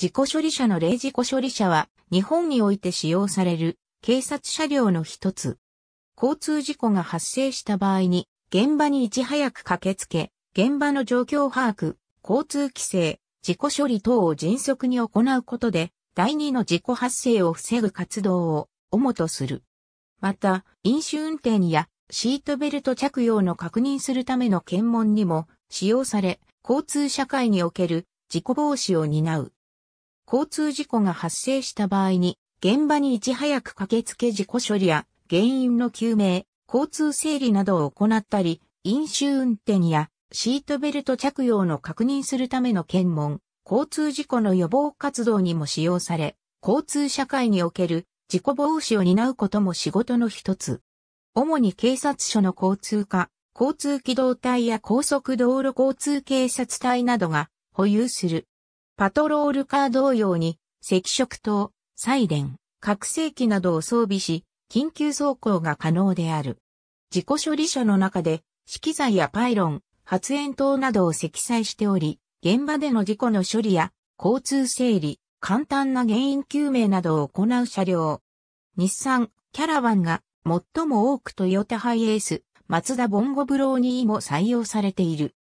事故処理車の例事故処理車は日本において使用される警察車両の一つ。交通事故が発生した場合に現場にいち早く駆けつけ、現場の状況把握、交通規制、事故処理等を迅速に行うことで第二の事故発生を防ぐ活動を主とする。また、飲酒運転やシートベルト着用の確認するための検問にも使用され、交通社会における事故防止を担う。交通事故が発生した場合に、現場にいち早く駆けつけ事故処理や原因の究明、交通整理などを行ったり、飲酒運転やシートベルト着用の確認するための検問、交通事故の予防活動にも使用され、交通社会における事故防止を担うことも仕事の一つ。主に警察署の交通課、交通機動隊や高速道路交通警察隊などが保有するパトロールカー同様に、赤色灯、サイレン、拡声器などを装備し、緊急走行が可能である。事故処理車の中で、色材やパイロン、発煙灯などを積載しており、現場での事故の処理や、交通整理、簡単な原因究明などを行う車両。日産、キャラバンが、最も多くトヨタハイエース、マツダボンゴブローニーも採用されている。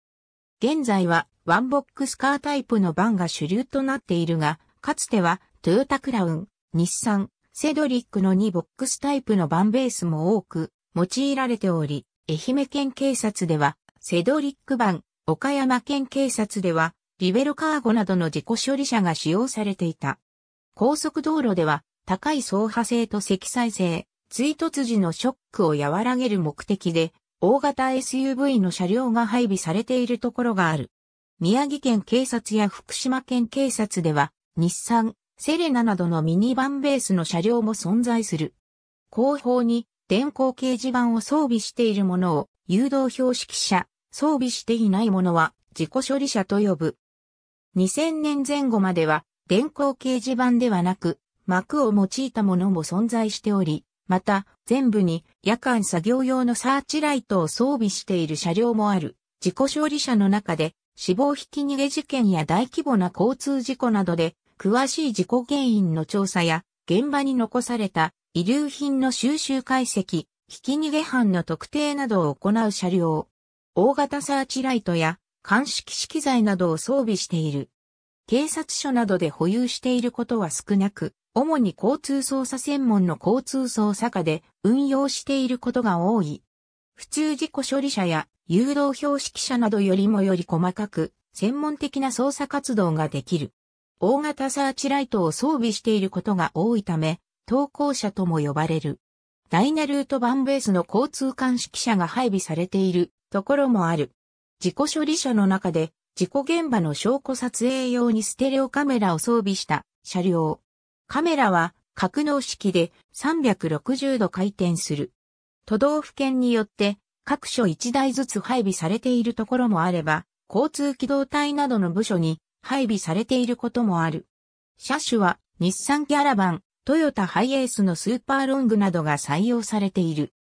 現在はワンボックスカータイプのバンが主流となっているが、かつてはトヨタクラウン、日産、セドリックの2ボックスタイプのバンベースも多く用いられており、愛媛県警察ではセドリックバン、岡山県警察ではリベロカーゴなどの事故処理車が使用されていた。高速道路では高い走破性と積載性、追突時のショックを和らげる目的で、大型 SUV の車両が配備されているところがある。宮城県警察や福島県警察では、日産、セレナなどのミニバンベースの車両も存在する。後方に電光掲示板を装備しているものを誘導標識車、装備していないものは自己処理車と呼ぶ。2000年前後までは電光掲示板ではなく幕を用いたものも存在しており、また全部に夜間作業用のサーチライトを装備している車両もある自己処理車の中で死亡ひき逃げ事件や大規模な交通事故などで、詳しい事故原因の調査や、現場に残された遺留品の収集解析、ひき逃げ犯の特定などを行う車両、大型サーチライトや鑑識資機材などを装備している。警察署などで保有していることは少なく、主に交通捜査専門の交通捜査課で運用していることが多い。普通事故処理者や誘導標識者などよりもより細かく、専門的な操作活動ができる。大型サーチライトを装備していることが多いため、投稿者とも呼ばれる。ダイナルート版ベースの交通監視記者が配備されているところもある。事故処理者の中で、事故現場の証拠撮影用にステレオカメラを装備した車両。カメラは格納式で360度回転する。都道府県によって各所1台ずつ配備されているところもあれば、交通機動隊などの部署に配備されていることもある。車種は日産キャラバン、トヨタハイエースのスーパーロングなどが採用されている。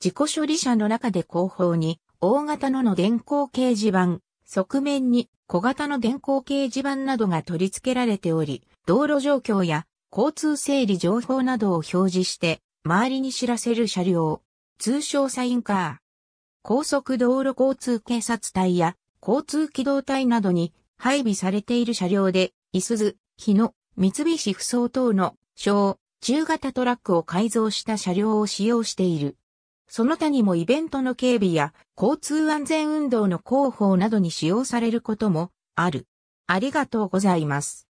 事故処理車の中で後方に大型のの電光掲示板、側面に小型の電光掲示板などが取り付けられており、道路状況や交通整理情報などを表示して周りに知らせる車両。通称サインカー。高速道路交通警察隊や交通機動隊などに配備されている車両で、いすズ、日野、三菱不走等の小、中型トラックを改造した車両を使用している。その他にもイベントの警備や交通安全運動の広報などに使用されることもある。ありがとうございます。